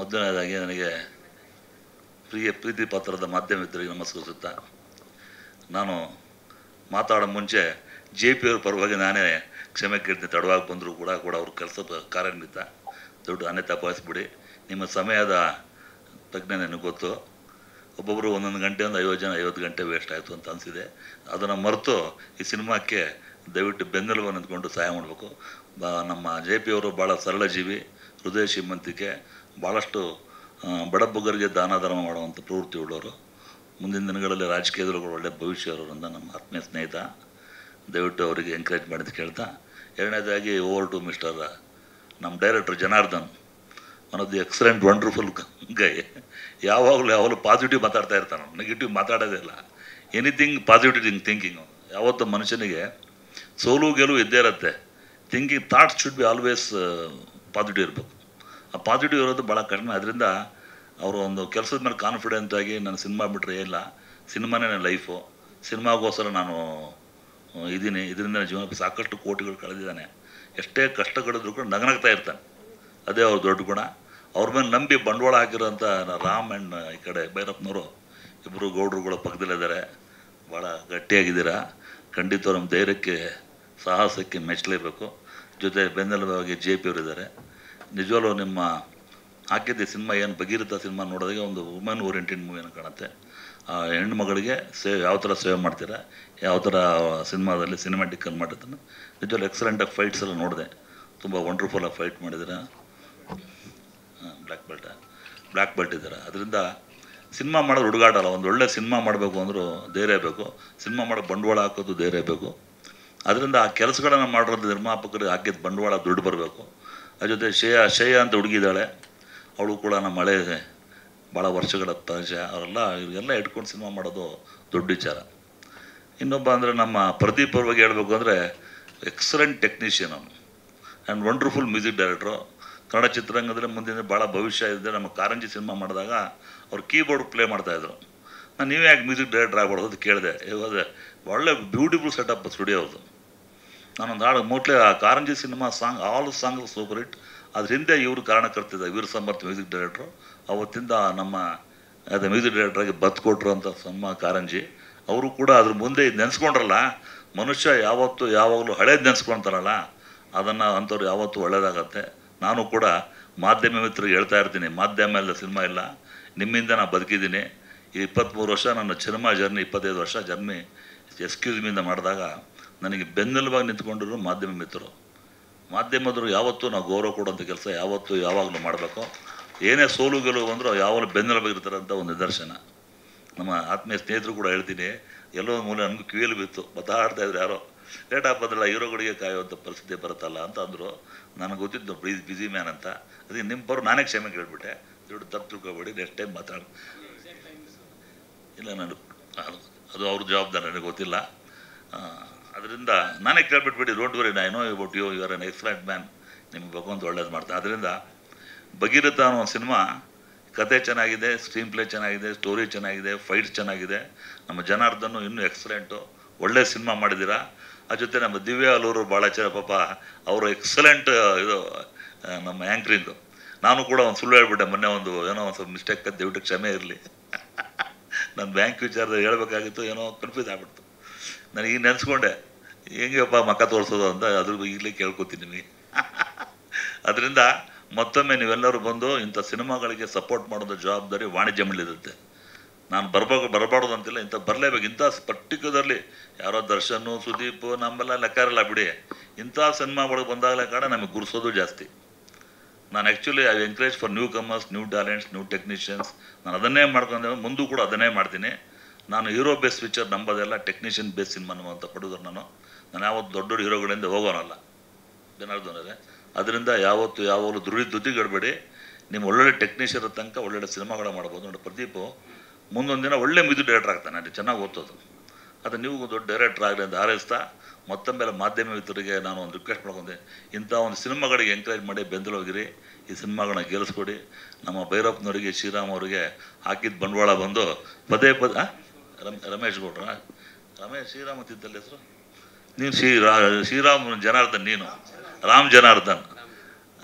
ಮೊದಲನೇದಾಗಿ ನನಗೆ ಪ್ರಿಯ ಪ್ರೀತಿ ಪಾತ್ರದ ಮಾಧ್ಯಮ ಮಿತ್ರರಿಗೆ ನಮಸ್ಕರಿಸುತ್ತಾ ನಾನು ಮಾತಾಡೋ ಮುಂಚೆ ಜೆ ಪಿ ಅವ್ರ ಪರವಾಗಿ ನಾನೇ ಕ್ಷಮೆ ಕೇಳ್ತೀನಿ ತಡವಾಗಿ ಬಂದರೂ ಕೂಡ ಕೂಡ ಅವ್ರ ಕೆಲಸ ಕಾರ್ಯನಿಮಿತ್ತ ದೊಡ್ಡ ನಾನೇ ತಪಾಯಿಸ್ಬಿಡಿ ನಿಮ್ಮ ಸಮಯದ ತಜ್ಞ ನನಗೆ ಗೊತ್ತು ಒಬ್ಬೊಬ್ಬರು ಒಂದೊಂದು ಗಂಟೆ ಒಂದು ಐವತ್ತು ಜನ ಐವತ್ತು ಗಂಟೆ ವೇಸ್ಟ್ ಆಯಿತು ಅಂತ ಅನಿಸಿದೆ ಅದನ್ನು ಮರೆತು ಈ ಸಿನಿಮಾಕ್ಕೆ ದಯವಿಟ್ಟು ಬೆನ್ನೆಲುಬು ನಿಂತ್ಕೊಂಡು ಸಹಾಯ ಮಾಡಬೇಕು ನಮ್ಮ ಜೆ ಪಿ ಅವರು ಭಾಳ ಸರಳ ಜೀವಿ ಹೃದಯ ಶ್ರೀಮಂತಿಕೆ ಭಾಳಷ್ಟು ಬಡಬಗ್ಗರಿಗೆ ದಾನ ಧರ್ಮ ಮಾಡುವಂಥ ಪ್ರವೃತ್ತಿ ಉಳ್ಳವರು ಮುಂದಿನ ದಿನಗಳಲ್ಲಿ ರಾಜಕೀಯದೊಳಗೆ ಒಳ್ಳೆ ಭವಿಷ್ಯ ಇರೋರಿಂದ ನಮ್ಮ ಆತ್ಮೀಯ ಸ್ನೇಹಿತ ದಯವಿಟ್ಟು ಅವರಿಗೆ ಎಂಕರೇಜ್ ಮಾಡಿದ್ದು ಕೇಳ್ತಾ ಎರಡನೇದಾಗಿ ಓವರ್ ಟು ಮಿಸ್ಟರ್ ನಮ್ಮ director Janardhan one of the excellent wonderful guy ಯಾವಾಗಲೂ ಯಾವಾಗಲೂ ಪಾಸಿಟಿವ್ ಮಾತಾಡ್ತಾ ಇರ್ತಾನೆ ನೆಗೆಟಿವ್ ಮಾತಾಡೋದೇ ಇಲ್ಲ ಎನಿಥಿಂಗ್ ಪಾಸಿಟಿವ್ ಥಿಂಕಿಂಗ್ ಯಾವತ್ತು ಮನುಷ್ಯನಿಗೆ ಸೋಲು ಗೆಲುವು ಇದ್ದೇ ಇರುತ್ತೆ thinking thoughts should be always positive ಇರಬೇಕು ಆ ಪಾಸಿಟಿವ್ ಇರೋದು ಭಾಳ ಕಡಿಮೆ ಅದರಿಂದ ಅವರು ಒಂದು ಕೆಲಸದ ಮೇಲೆ ಕಾನ್ಫಿಡೆಂಟ್ ಆಗಿ ನಾನು ಸಿನಿಮಾ ಬಿಟ್ಟರೆ ಇಲ್ಲ ಸಿನಿಮಾನೇ ನನ್ನ ಲೈಫು ಸಿನಿಮಾಗೋಸ್ಕರ ನಾನು ಇದ್ದೀನಿ ಇದರಿಂದ ಜೀವನಕ್ಕೆ ಸಾಕಷ್ಟು ಕೋಟಿಗಳು ಕಳೆದಿದ್ದಾನೆ ಎಷ್ಟೇ ಕಷ್ಟ ಕಡಿದ್ರು ಕೂಡ ನಗನಗ್ತಾ ಇರ್ತಾನೆ ಅದೇ ಅವ್ರ ದೊಡ್ಡ ಗುಣ ಅವ್ರ ಮೇಲೆ ನಂಬಿ ಬಂಡವಾಳ ಹಾಕಿರೋಂಥ ರಾಮ್ ಆ್ಯಂಡ್ ಈ ಕಡೆ ಭೈರಪ್ಪನವರು ಇಬ್ಬರು ಗೌಡ್ರುಗಳ ಪಕ್ಕದಲ್ಲಿದ್ದಾರೆ ಭಾಳ ಗಟ್ಟಿಯಾಗಿದ್ದೀರಾ ಖಂಡಿತ ನಮ್ಮ ಧೈರ್ಯಕ್ಕೆ ಸಾಹಸಕ್ಕೆ ಮೆಚ್ಚಲೇಬೇಕು ಜೊತೆ ಬೆನ್ನೆಲುಬಾಗಿ ಜೆ ಪಿ ಅವರಿದ್ದಾರೆ ನಿಜವಾಗ್ಲೂ ನಿಮ್ಮ ಹಾಕಿದ್ದೆ ಸಿನಿಮಾ ಏನು ಭಗೀರಥ ಸಿನಿಮಾ ನೋಡೋದಕ್ಕೆ ಒಂದು ವುಮೆನ್ ಓರಿಯೆಂಟೆಡ್ ಮೂವಿಯನ್ನು ಕಾಣುತ್ತೆ ಆ ಹೆಣ್ಣು ಮಗಳಿಗೆ ಸೇವ್ ಯಾವ ಥರ ಸೇವ್ ಮಾಡ್ತೀರಾ ಯಾವ ಥರ ಸಿನಿಮಾದಲ್ಲಿ ಅನ್ನು ಮಾಡಿದ್ದನ್ನು ನಿಜವಾಗ್ಲೂ ಎಕ್ಸಲೆಂಟಾಗಿ ಫೈಟ್ಸ್ ಎಲ್ಲ ನೋಡಿದೆ ತುಂಬ ವಂಡ್ರ್ಫುಲ್ಲಾಗಿ ಫೈಟ್ ಮಾಡಿದ್ದೀರಾ ಬ್ಲ್ಯಾಕ್ ಬೆಲ್ಟ ಬ್ಲ್ಯಾಕ್ ಬೆಲ್ಟ್ ಇದ್ದಾರೆ ಅದರಿಂದ ಸಿನಿಮಾ ಮಾಡೋದು ಹುಡುಗಾಟಲ್ಲ ಒಂದು ಒಳ್ಳೆ ಸಿನಿಮಾ ಮಾಡಬೇಕು ಅಂದರೂ ಧೈರ್ಯ ಬೇಕು ಸಿನಿಮಾ ಮಾಡೋ ಬಂಡವಾಳ ಹಾಕೋದು ಧೈರ್ಯ ಬೇಕು ಅದರಿಂದ ಆ ಕೆಲಸಗಳನ್ನು ಮಾಡಿರೋದು ನಿರ್ಮಾಪಕರಿಗೆ ಹಾಕಿದ ಬಂಡವಾಳ ದುಡ್ಡು ಬರಬೇಕು ಅದ್ರ ಜೊತೆ ಶೇಯ ಶೇಯ ಅಂತ ಹುಡುಗಿದ್ದಾಳೆ ಅವಳು ಕೂಡ ನಮ್ಮ ಮಳೆ ಭಾಳ ವರ್ಷಗಳ ತಾಜ ಅವರೆಲ್ಲ ಇವರಿಗೆಲ್ಲ ಇಟ್ಕೊಂಡು ಸಿನಿಮಾ ಮಾಡೋದು ದೊಡ್ಡ ವಿಚಾರ ಇನ್ನೊಬ್ಬ ಅಂದರೆ ನಮ್ಮ ಪ್ರದೀಪ್ ಅವ್ರ ಬಗ್ಗೆ ಹೇಳಬೇಕು ಅಂದರೆ ಎಕ್ಸಲೆಂಟ್ ಟೆಕ್ನಿಷಿಯನ್ ಅವನು ಆ್ಯಂಡ್ ವಂಡರ್ಫುಲ್ ಮ್ಯೂಸಿಕ್ ಡೈರೆಕ್ಟ್ರು ಕನ್ನಡ ಚಿತ್ರರಂಗದಲ್ಲಿ ಮುಂದಿನ ಭಾಳ ಭವಿಷ್ಯ ಇದೆ ನಮ್ಮ ಕಾರಂಜಿ ಸಿನಿಮಾ ಮಾಡಿದಾಗ ಅವ್ರು ಕೀಬೋರ್ಡ್ ಪ್ಲೇ ಮಾಡ್ತಾಯಿದ್ರು ನಾನು ನೀವೇ ಯಾಕೆ ಮ್ಯೂಸಿಕ್ ಡೈರೆಕ್ಟ್ರ್ ಆಗ್ಬಾರ್ದು ಅದು ಕೇಳಿದೆ ಇವಾಗ ಒಳ್ಳೆ ಬ್ಯೂಟಿಫುಲ್ ಸೆಟಪ್ ಸ್ಟುಡಿಯೋ ಅವ್ರದ್ದು ನಾನೊಂದು ಹಾಡು ಮೋಟ್ಲೆ ಆ Karanji cinema song all song super hit ಅದ್ರ ಹಿಂದೆ ಇವರು ಕಾರಣಕರ್ತಿದ್ದ ವೀರ ಸಮರ್ಥ ಮ್ಯೂಸಿಕ್ ಡೈರೆಕ್ಟ್ರು ಅವತ್ತಿಂದ ನಮ್ಮ ಅದೇ ಮ್ಯೂಸಿಕ್ ಡೈರೆಕ್ಟ್ರಾಗಿ ಬದುಕೊಟ್ರು ಅಂತ ಸಮ್ಮ ಕಾರಂಜಿ ಅವರು ಕೂಡ ಅದ್ರ ಮುಂದೆ ನೆನೆಸ್ಕೊಂಡ್ರಲ್ಲ ಮನುಷ್ಯ ಯಾವತ್ತೂ ಯಾವಾಗಲೂ ಹಳೇದು ನೆನೆಸ್ಕೊಳ್ತಾರಲ್ಲ ಅದನ್ನು ಅಂಥವ್ರು ಯಾವತ್ತೂ ಒಳ್ಳೇದಾಗತ್ತೆ ನಾನು ಕೂಡ ಮಾಧ್ಯಮ ಮಿತ್ರರಿಗೆ ಹೇಳ್ತಾ ಇರ್ತೀನಿ ಮಾಧ್ಯಮ ಇಲ್ಲ ಸಿನಿಮಾ ಇಲ್ಲ ನಿಮ್ಮಿಂದ ನಾನು ಬದುಕಿದ್ದೀನಿ ಈ ಇಪ್ಪತ್ತ್ಮೂರು ವರ್ಷ ನನ್ನ ಸಿನಿಮಾ ಜರ್ನಿ ಇಪ್ಪತ್ತೈದು ವರ್ಷ ಜರ್ನಿ ಎಕ್ಸ್ಕ್ಯೂಸ್ ಮಿಂದ ಮಾಡಿದಾಗ ನನಗೆ ಬೆನ್ನೆಲುಬಾಗಿ ನಿಂತ್ಕೊಂಡಿರೋ ಮಾಧ್ಯಮ ಮಿತ್ರರು ಮಾಧ್ಯಮದವರು ಯಾವತ್ತೂ ನಾವು ಗೌರವ ಕೊಡುವಂಥ ಕೆಲಸ ಯಾವತ್ತೂ ಯಾವಾಗಲೂ ಮಾಡಬೇಕು ಏನೇ ಸೋಲು ಗೆಲುವು ಅಂದರೂ ಯಾವಾಗಲೂ ಬೆನ್ನೆಲುಬಾಗಿರ್ತಾರೆ ಅಂತ ಒಂದು ನಿದರ್ಶನ ನಮ್ಮ ಆತ್ಮೀಯ ಸ್ನೇಹಿತರು ಕೂಡ ಹೇಳ್ತೀನಿ ಎಲ್ಲೋ ಮೂಲೆ ನನಗೂ ಕಿವಿಯಲ್ಲಿ ಬಿತ್ತು ಆಡ್ತಾ ಇದ್ರು ಯಾರೋ ಲೇಟ್ ಆಗ್ಬೋದಲ್ಲ ಹೀರೋಗಳಿಗೆ ಕಾಯುವಂಥ ಪರಿಸ್ಥಿತಿ ಬರುತ್ತಲ್ಲ ಅಂತ ಅಂದರು ನನಗೆ ಗೊತ್ತಿದ್ದು ಬ್ರೀಸ್ ಮ್ಯಾನ್ ಅಂತ ಅದಕ್ಕೆ ನಿಮ್ಮ ಬರೋ ನಾನೇ ಕ್ಷಮೆ ಕೇಳಿಬಿಟ್ಟೆ ದೊಡ್ಡ ತಪ್ಪು ತಿಳ್ಕೊಬೇಡಿ ನೆಕ್ಸ್ಟ್ ಟೈಮ್ ಮಾತಾಡಿ ಇಲ್ಲ ನಾನು ಅದು ಅವ್ರ ಜವಾಬ್ದಾರಿ ನನಗೆ ಗೊತ್ತಿಲ್ಲ ಅದರಿಂದ ನಾನೇ ಕೇಳ್ಬಿಟ್ಬಿಡಿ road worry I know about you you are an excellent man ನಿಮ್ಗೆ ಭಗವಂತ ಒಳ್ಳೇದು ಮಾಡ್ತಾ ಅದರಿಂದ ಭಗೀರಥ ಅನ್ನೋ ಒಂದು ಸಿನಿಮಾ ಕತೆ ಚೆನ್ನಾಗಿದೆ ಸ್ಕ್ರೀನ್ ಪ್ಲೇ ಚೆನ್ನಾಗಿದೆ ಸ್ಟೋರಿ ಚೆನ್ನಾಗಿದೆ ಫೈಟ್ಸ್ ಚೆನ್ನಾಗಿದೆ ನಮ್ಮ ಜನಾರ್ದನು ಇನ್ನೂ ಎಕ್ಸಲೆಂಟು ಒಳ್ಳೆ ಸಿನಿಮಾ ಮಾಡಿದ್ದೀರಾ ಆ ಜೊತೆ ನಮ್ಮ ದಿವ್ಯ ಅಲ್ಲೂರು ಭಾಳ ಚೆನ್ನ ಪಾಪ ಅವರು ಎಕ್ಸಲೆಂಟ್ ಇದು ನಮ್ಮ ಆ್ಯಂಕ್ರಿಂದು ನಾನು ಕೂಡ ಒಂದು ಸುಳ್ಳು ಹೇಳ್ಬಿಟ್ಟೆ ಮೊನ್ನೆ ಒಂದು ಏನೋ ಒಂದು ಸ್ವಲ್ಪ ಮಿಸ್ಟೇಕ್ ದಯವಿಟ್ಟು ಕ್ಷಮೆ ಇರಲಿ ನನ್ನ ಬ್ಯಾಂಕ್ ವಿಚಾರದಲ್ಲಿ ಹೇಳಬೇಕಾಗಿತ್ತು ಏನೋ ಕನ್ಫ್ಯೂಸ್ ಆಗ್ಬಿಡ್ತು ನನಗೆ ನೆನೆಸ್ಕೊಂಡೆ ಹೆಂಗಪ್ಪ ಮಕ್ಕ ತೋರಿಸೋದು ಅಂತ ಅದ್ರ ಈಗಲೇ ಕೇಳ್ಕೊತೀನಿ ಅದರಿಂದ ಮತ್ತೊಮ್ಮೆ ನೀವೆಲ್ಲರೂ ಬಂದು ಇಂಥ ಸಿನಿಮಾಗಳಿಗೆ ಸಪೋರ್ಟ್ ಮಾಡೋದು ಜವಾಬ್ದಾರಿ ವಾಣಿಜ್ಯ ಮಂಡಳಿರುತ್ತೆ ನಾನು ಬರ್ಬೇಕು ಬರಬಾರ್ದು ಅಂತಿಲ್ಲ ಇಂಥ ಬರಲೇಬೇಕು ಇಂಥ ಪರ್ಟಿಕ್ಯುಲರ್ಲಿ ಯಾರೋ ದರ್ಶನ್ ಸುದೀಪ್ ನಮ್ಮೆಲ್ಲ ಲೆಕ್ಕರೆಲ್ಲ ಬಿಡಿ ಇಂಥ ಸಿನಿಮಾಗಳಿಗೆ ಬಂದಾಗಲೇ ಕಾರಣ ನಮಗೆ ಗುರುಸೋದು ಜಾಸ್ತಿ ನಾನು actually I encourage for newcomers new talents new technicians ನಾನು ಅದನ್ನೇ ಮಾಡ್ಕೊಂಡೆ ಮುಂದೂ ಕೂಡ ಅದನ್ನೇ ಮಾಡ್ತೀನಿ ನಾನು ಹೀರೋ ಬೇಸ್ ಪಿಕ್ಚರ್ ನಂಬೋದೆಲ್ಲ ಟೆಕ್ನಿಷಿಯನ್ ಬೇಸ್ ಸಿನಿಮಾ ಅಂತ ಪಡೆದ್ರು ನಾನು ನಾನು ಯಾವತ್ತು ದೊಡ್ಡ ದೊಡ್ಡ ಹೀರೋಗಳಿಂದ ಹೋಗೋನಲ್ಲ ಜನಾರ್ದನರೇ ಅದರಿಂದ ಯಾವತ್ತು ಯಾವಾಗಲೂ ದುಡಿ ದುಡ್ಡಿಗೆಡಬೇಡಿ ನಿಮ್ಮ ಒಳ್ಳೊಳ್ಳೆ ಟೆಕ್ನಿಷಿಯನ್ ತನಕ ಒಳ್ಳೊಳ್ಳೆ ಸಿನಿಮಾಗಳು ಮಾಡ್ಬೋದು ನೋಡಿ ಪ್ರದೀಪು ಮುಂದೊಂದು ದಿನ ಒಳ್ಳೆ ಮಿದು ಡೈರೆಕ್ಟರ್ ಆಗ್ತಾನೆ ಅಲ್ಲಿ ಚೆನ್ನಾಗಿ ಓದ್ತೋದು ಅದು ನೀವು ದೊಡ್ಡ ಡೈರೆಕ್ಟರ್ ಆಗಲಿ ಅಂತ ಹಾರೈಸ್ತಾ ಮತ್ತೊಮ್ಮೆಲ್ಲ ಮಾಧ್ಯಮ ಮಿತ್ರರಿಗೆ ನಾನು ಒಂದು ರಿಕ್ವೆಸ್ಟ್ ಮಾಡ್ಕೊಂಡೆ ಇಂಥ ಒಂದು ಸಿನಿಮಾಗಳಿಗೆ ಎಂಕರೇಜ್ ಮಾಡಿ ಬೆಂದಲೋಗಿರಿ ಈ ಸಿನಿಮಾಗಳನ್ನ ಗೆಲ್ಲಿಸ್ಕೊಡಿ ನಮ್ಮ ಭೈರಪ್ಪನವರಿಗೆ ಶ್ರೀರಾಮ್ ಅವರಿಗೆ ಹಾಕಿದ ಬಂಡವಾಳ ಬಂದು ಪದೇ ಪದೇ ರಮ್ ರಮೇಶ್ ಗೌಡ್ರ ರಮೇಶ್ ತಿದ್ದಲ್ಲಿ ಹೆಸರು ನೀನು ಶ್ರೀರಾ ಶ್ರೀರಾಮ ಜನಾರ್ದನ್ ನೀನು ರಾಮ್ ಜನಾರ್ದನ್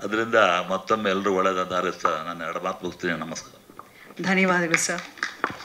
ಅದರಿಂದ ಮತ್ತೊಮ್ಮೆ ಎಲ್ಲರೂ ಒಳ್ಳೆಯದಾದ ಹಾರೈಸ್ತಾ ನಾನು ಎರಡು ಮಾತು ಮುಗಿಸ್ತೀನಿ ನಮಸ್ಕಾರ ಧನ್ಯವಾದಗಳು ಸರ್